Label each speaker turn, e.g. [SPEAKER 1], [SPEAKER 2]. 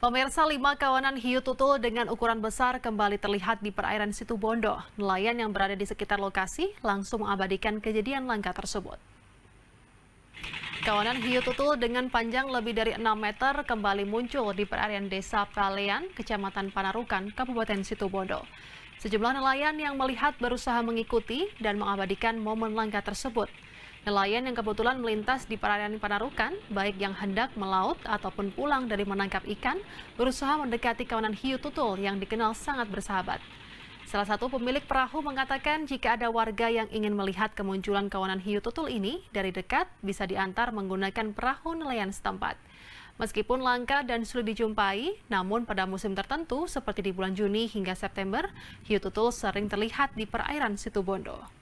[SPEAKER 1] Pemirsa lima kawanan hiu tutul dengan ukuran besar kembali terlihat di perairan Situbondo. Nelayan yang berada di sekitar lokasi langsung mengabadikan kejadian langka tersebut. Kawanan hiu tutul dengan panjang lebih dari 6 meter kembali muncul di perairan desa Palean, Kecamatan Panarukan, Kabupaten Situbondo. Sejumlah nelayan yang melihat berusaha mengikuti dan mengabadikan momen langka tersebut. Nelayan yang kebetulan melintas di perairan Panarukan, baik yang hendak melaut ataupun pulang dari menangkap ikan, berusaha mendekati kawanan hiu tutul yang dikenal sangat bersahabat. Salah satu pemilik perahu mengatakan jika ada warga yang ingin melihat kemunculan kawanan hiu tutul ini dari dekat bisa diantar menggunakan perahu nelayan setempat. Meskipun langka dan sulit dijumpai, namun pada musim tertentu seperti di bulan Juni hingga September, hiu tutul sering terlihat di perairan Situbondo.